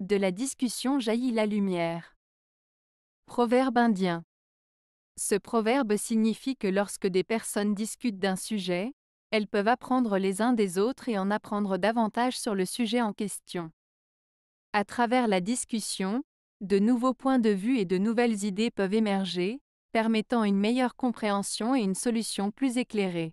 De la discussion jaillit la lumière. Proverbe indien. Ce proverbe signifie que lorsque des personnes discutent d'un sujet, elles peuvent apprendre les uns des autres et en apprendre davantage sur le sujet en question. À travers la discussion, de nouveaux points de vue et de nouvelles idées peuvent émerger, permettant une meilleure compréhension et une solution plus éclairée.